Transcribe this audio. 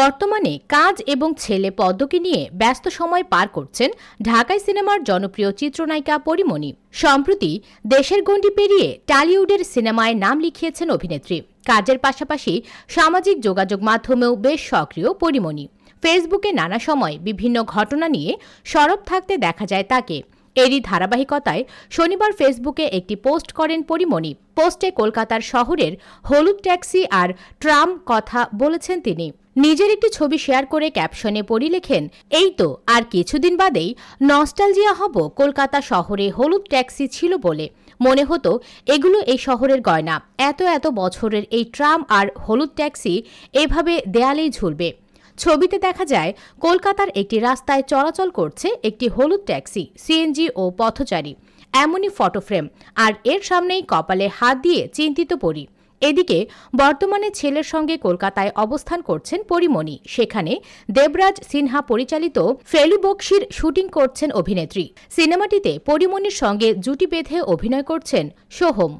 বর্তমানে কাজ এবং ছেলে পদ্মকে নিয়ে ব্যস্ত সময় পার করছেন ঢাকায় সিনেমার জনপ্রিয় চিত্রনায়িকা পরিমণি সম্প্রতি দেশের গণ্ডি পেরিয়ে টালিউডের সিনেমায় নাম লিখিয়েছেন অভিনেত্রী কাজের পাশাপাশি সামাজিক যোগাযোগ মাধ্যমেও বেশ সক্রিয় পরিমণি ফেসবুকে নানা সময় বিভিন্ন ঘটনা নিয়ে সরব থাকতে দেখা যায় তাকে এরই ধারাবাহিকতায় শনিবার ফেসবুকে একটি পোস্ট করেন পরিমণি পোস্টে কলকাতার শহরের হলুদ ট্যাক্সি আর ট্রাম কথা বলেছেন তিনি নিজের একটি ছবি শেয়ার করে ক্যাপশনে পড়ি লেখেন এই তো আর কিছুদিন বাদেই নস্টালজিয়া হব কলকাতা শহরে হলুদ ট্যাক্সি ছিল বলে মনে হতো এগুলো এই শহরের গয়না এত এত বছরের এই ট্রাম আর হলুদ ট্যাক্সি এভাবে দেয়ালেই ঝুলবে ছবিতে দেখা যায় কলকাতার একটি রাস্তায় চলাচল করছে একটি হলুদ ট্যাক্সি সিএনজি ও পথচারী এমনই ফটো ফ্রেম আর এর সামনেই কপালে হাত দিয়ে চিন্তিত পড়ি এদিকে বর্তমানে ছেলের সঙ্গে কলকাতায় অবস্থান করছেন পরিমণি সেখানে দেবরাজ সিনহা পরিচালিত ফেলু বক্সির শুটিং করছেন অভিনেত্রী সিনেমাটিতে পরিমণির সঙ্গে জুটি বেঁধে অভিনয় করছেন সোহম